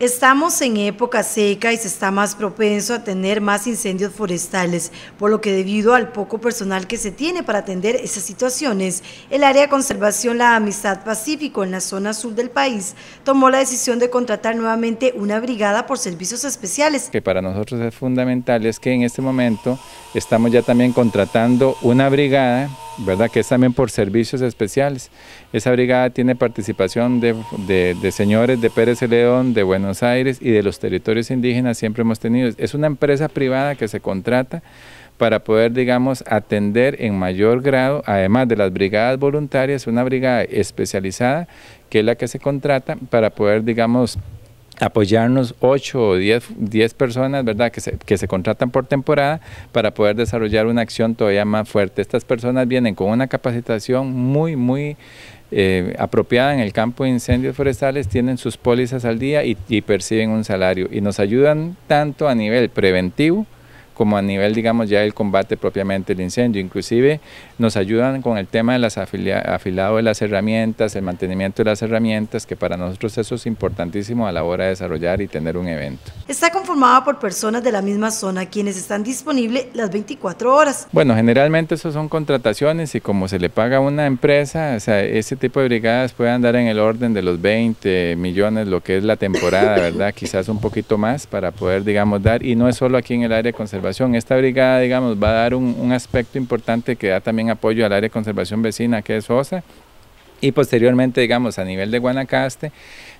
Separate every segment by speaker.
Speaker 1: Estamos en época seca y se está más propenso a tener más incendios forestales, por lo que debido al poco personal que se tiene para atender esas situaciones, el área de conservación La Amistad Pacífico en la zona sur del país tomó la decisión de contratar nuevamente una brigada por servicios especiales.
Speaker 2: Que para nosotros es fundamental es que en este momento estamos ya también contratando una brigada ¿verdad? Que es también por servicios especiales. Esa brigada tiene participación de, señores de Pérez León, de Buenos Buenos Aires y de los territorios indígenas siempre hemos tenido. Es una empresa privada que se contrata para poder, digamos, atender en mayor grado, además de las brigadas voluntarias, una brigada especializada que es la que se contrata para poder, digamos, apoyarnos 8 o 10, 10 personas, ¿verdad? Que se, que se contratan por temporada para poder desarrollar una acción todavía más fuerte. Estas personas vienen con una capacitación muy, muy eh, apropiada en el campo de incendios forestales, tienen sus pólizas al día y perciben un salario. Y nos ayudan tanto a nivel preventivo, como a nivel, digamos, ya el combate propiamente del incendio. Inclusive nos ayudan con el tema de afilado de las herramientas, el mantenimiento de las herramientas, que para nosotros eso es importantísimo a la hora de desarrollar y tener un evento.
Speaker 1: Está conformada por personas de la misma zona, quienes están disponibles las 24 horas.
Speaker 2: Bueno, generalmente eso son contrataciones y como se le paga a una empresa, o sea, ese tipo de brigadas pueden dar en el orden de los 20 millones, lo que es la temporada, ¿verdad? Quizás un poquito más para poder, digamos, dar, y no es solo aquí en el área de conservación esta brigada, digamos, va a dar un, aspecto importante que da también apoyo al área de conservación vecina, que es OSA, y posteriormente, digamos, a nivel de Guanacaste,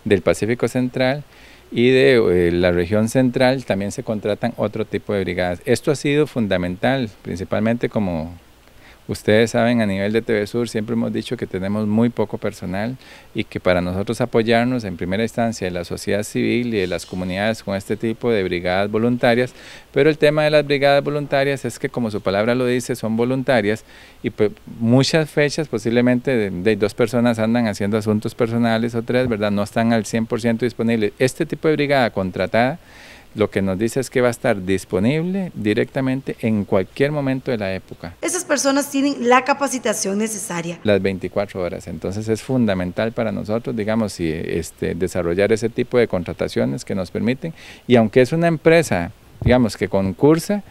Speaker 2: del Pacífico Central, y de eh, la región central también se contratan otro tipo de brigadas. Esto ha sido fundamental, principalmente como Ustedes saben, a nivel de TV Sur siempre hemos dicho que tenemos muy poco personal y que para nosotros apoyarnos en primera instancia de la sociedad civil y de las comunidades con este tipo de brigadas voluntarias, pero el tema de las brigadas voluntarias es que como su palabra lo dice, son voluntarias y pues, muchas fechas posiblemente de, de, dos personas andan haciendo asuntos personales o tres, ¿verdad? No están al 100% disponibles. Este tipo de brigada contratada lo que nos dice es que va a estar disponible directamente en cualquier momento de la época.
Speaker 1: Esas personas tienen la capacitación necesaria.
Speaker 2: Las 24 horas, entonces es fundamental para nosotros, digamos, y, este, desarrollar ese tipo de contrataciones que nos permiten. Y aunque es una empresa, digamos, que concursa,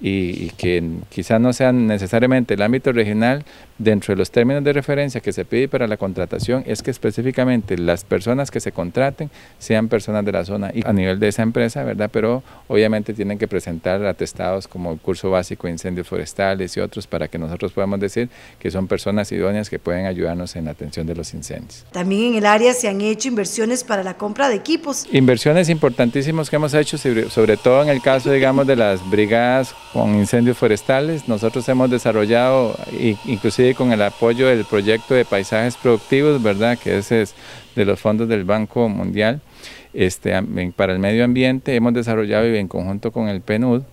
Speaker 2: y, que quizás no sean necesariamente el ámbito regional, dentro de los términos de referencia que se pide para la contratación es que específicamente las personas que se contraten sean personas de la zona y a nivel de esa empresa, ¿verdad? Pero obviamente tienen que presentar atestados como curso básico de incendios forestales y otros para que nosotros podamos decir que son personas idóneas que pueden ayudarnos en la atención de los incendios.
Speaker 1: También en el área se han hecho inversiones para la compra de equipos. Inversiones
Speaker 2: importantísimas que hemos hecho, sobre todo en el caso, digamos, de las brigadas con incendios forestales. Nosotros hemos desarrollado, inclusive con el apoyo del proyecto de paisajes productivos, ¿verdad? Que ese es de los fondos del Banco Mundial este, para el Medio Ambiente, hemos desarrollado y en conjunto con el PNUD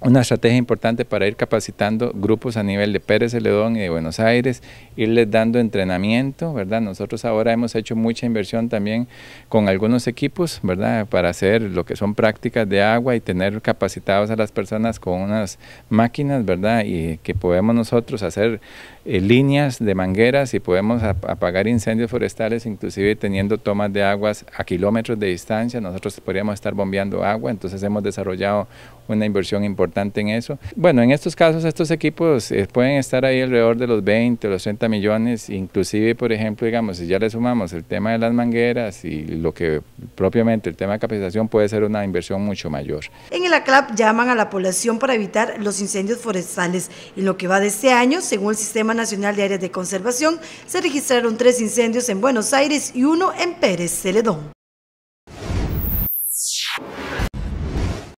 Speaker 2: una estrategia importante para ir capacitando grupos a nivel de Pérez Celedón y de Buenos Aires, irles dando entrenamiento, ¿verdad? Nosotros ahora hemos hecho mucha inversión también con algunos equipos, ¿verdad? Para hacer lo que son prácticas de agua y tener capacitados a las personas con unas máquinas, ¿verdad? Y que podemos nosotros hacer eh, líneas de mangueras y podemos apagar incendios forestales, inclusive teniendo tomas de aguas a kilómetros de distancia, nosotros podríamos estar bombeando agua, entonces hemos desarrollado una inversión importante en eso. Bueno, en estos casos estos equipos eh, pueden estar ahí alrededor de los 20 o los 30 millones, inclusive por ejemplo, digamos, si ya le sumamos el tema de las mangueras y lo que propiamente el tema de capacitación puede ser una inversión mucho mayor.
Speaker 1: En el ACLAP llaman a la población para evitar los incendios forestales. En lo que va de este año, según el Sistema Nacional de Áreas de Conservación, se registraron tres incendios en Buenos Aires y uno en Pérez Celedón.